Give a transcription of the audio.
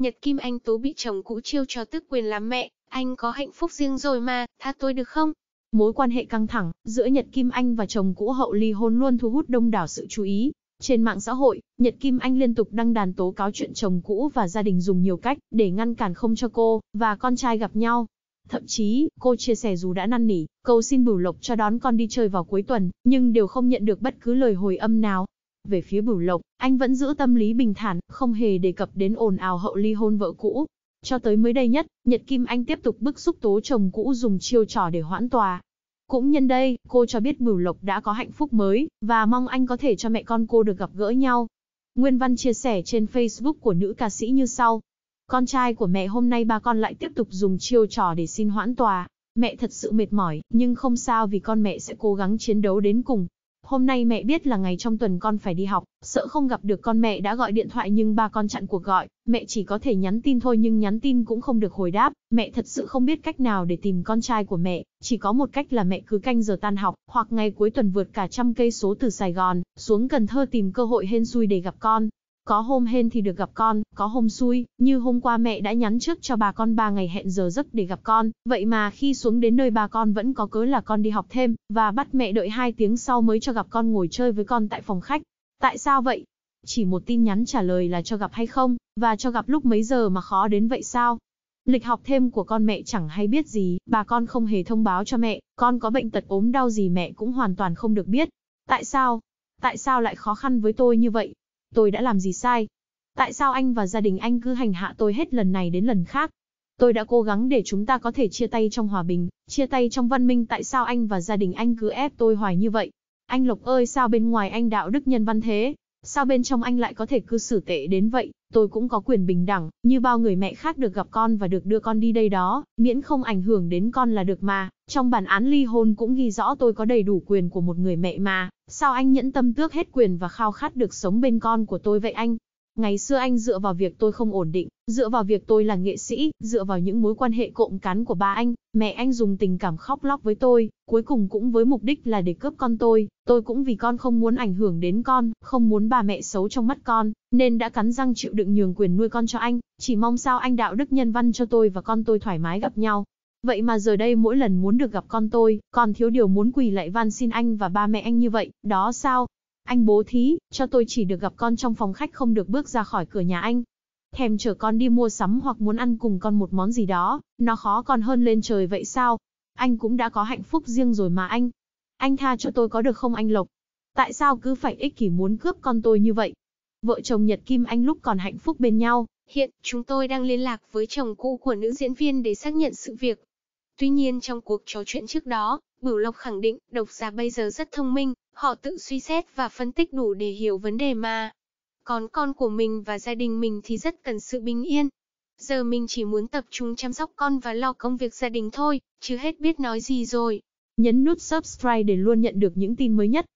Nhật Kim Anh Tú bị chồng cũ chiêu cho tức quyền làm mẹ, anh có hạnh phúc riêng rồi mà, tha tôi được không? Mối quan hệ căng thẳng giữa Nhật Kim Anh và chồng cũ hậu ly hôn luôn thu hút đông đảo sự chú ý. Trên mạng xã hội, Nhật Kim Anh liên tục đăng đàn tố cáo chuyện chồng cũ và gia đình dùng nhiều cách để ngăn cản không cho cô và con trai gặp nhau. Thậm chí, cô chia sẻ dù đã năn nỉ, cầu xin Bửu Lộc cho đón con đi chơi vào cuối tuần, nhưng đều không nhận được bất cứ lời hồi âm nào. Về phía Bửu Lộc, anh vẫn giữ tâm lý bình thản, không hề đề cập đến ồn ào hậu ly hôn vợ cũ. Cho tới mới đây nhất, Nhật Kim Anh tiếp tục bức xúc tố chồng cũ dùng chiêu trò để hoãn tòa. Cũng nhân đây, cô cho biết Bửu Lộc đã có hạnh phúc mới, và mong anh có thể cho mẹ con cô được gặp gỡ nhau. Nguyên văn chia sẻ trên Facebook của nữ ca sĩ như sau. Con trai của mẹ hôm nay ba con lại tiếp tục dùng chiêu trò để xin hoãn tòa. Mẹ thật sự mệt mỏi, nhưng không sao vì con mẹ sẽ cố gắng chiến đấu đến cùng. Hôm nay mẹ biết là ngày trong tuần con phải đi học, sợ không gặp được con mẹ đã gọi điện thoại nhưng ba con chặn cuộc gọi, mẹ chỉ có thể nhắn tin thôi nhưng nhắn tin cũng không được hồi đáp, mẹ thật sự không biết cách nào để tìm con trai của mẹ, chỉ có một cách là mẹ cứ canh giờ tan học, hoặc ngày cuối tuần vượt cả trăm cây số từ Sài Gòn, xuống Cần Thơ tìm cơ hội hên xui để gặp con. Có hôm hên thì được gặp con, có hôm xui, như hôm qua mẹ đã nhắn trước cho bà con ba ngày hẹn giờ giấc để gặp con, vậy mà khi xuống đến nơi bà con vẫn có cớ là con đi học thêm, và bắt mẹ đợi hai tiếng sau mới cho gặp con ngồi chơi với con tại phòng khách. Tại sao vậy? Chỉ một tin nhắn trả lời là cho gặp hay không, và cho gặp lúc mấy giờ mà khó đến vậy sao? Lịch học thêm của con mẹ chẳng hay biết gì, bà con không hề thông báo cho mẹ, con có bệnh tật ốm đau gì mẹ cũng hoàn toàn không được biết. Tại sao? Tại sao lại khó khăn với tôi như vậy? tôi đã làm gì sai? Tại sao anh và gia đình anh cứ hành hạ tôi hết lần này đến lần khác? Tôi đã cố gắng để chúng ta có thể chia tay trong hòa bình, chia tay trong văn minh tại sao anh và gia đình anh cứ ép tôi hoài như vậy? Anh Lộc ơi sao bên ngoài anh đạo đức nhân văn thế, sao bên trong anh lại có thể cư xử tệ đến vậy, tôi cũng có quyền bình đẳng, như bao người mẹ khác được gặp con và được đưa con đi đây đó, miễn không ảnh hưởng đến con là được mà, trong bản án ly hôn cũng ghi rõ tôi có đầy đủ quyền của một người mẹ mà, sao anh nhẫn tâm tước hết quyền và khao khát được sống bên con của tôi vậy anh? Ngày xưa anh dựa vào việc tôi không ổn định, dựa vào việc tôi là nghệ sĩ, dựa vào những mối quan hệ cộm cán của ba anh, mẹ anh dùng tình cảm khóc lóc với tôi, cuối cùng cũng với mục đích là để cướp con tôi, tôi cũng vì con không muốn ảnh hưởng đến con, không muốn bà mẹ xấu trong mắt con, nên đã cắn răng chịu đựng nhường quyền nuôi con cho anh, chỉ mong sao anh đạo đức nhân văn cho tôi và con tôi thoải mái gặp nhau. Vậy mà giờ đây mỗi lần muốn được gặp con tôi, con thiếu điều muốn quỳ lại van xin anh và ba mẹ anh như vậy, đó sao, anh bố thí, cho tôi chỉ được gặp con trong phòng khách không được bước ra khỏi cửa nhà anh. Thèm chở con đi mua sắm hoặc muốn ăn cùng con một món gì đó, nó khó còn hơn lên trời vậy sao? Anh cũng đã có hạnh phúc riêng rồi mà anh. Anh tha cho tôi có được không anh Lộc? Tại sao cứ phải ích kỷ muốn cướp con tôi như vậy? Vợ chồng Nhật Kim Anh lúc còn hạnh phúc bên nhau, hiện chúng tôi đang liên lạc với chồng cũ của nữ diễn viên để xác nhận sự việc. Tuy nhiên trong cuộc trò chuyện trước đó, Bửu Lộc khẳng định độc giả bây giờ rất thông minh, họ tự suy xét và phân tích đủ để hiểu vấn đề mà. Còn con của mình và gia đình mình thì rất cần sự bình yên. Giờ mình chỉ muốn tập trung chăm sóc con và lo công việc gia đình thôi, chứ hết biết nói gì rồi. Nhấn nút subscribe để luôn nhận được những tin mới nhất.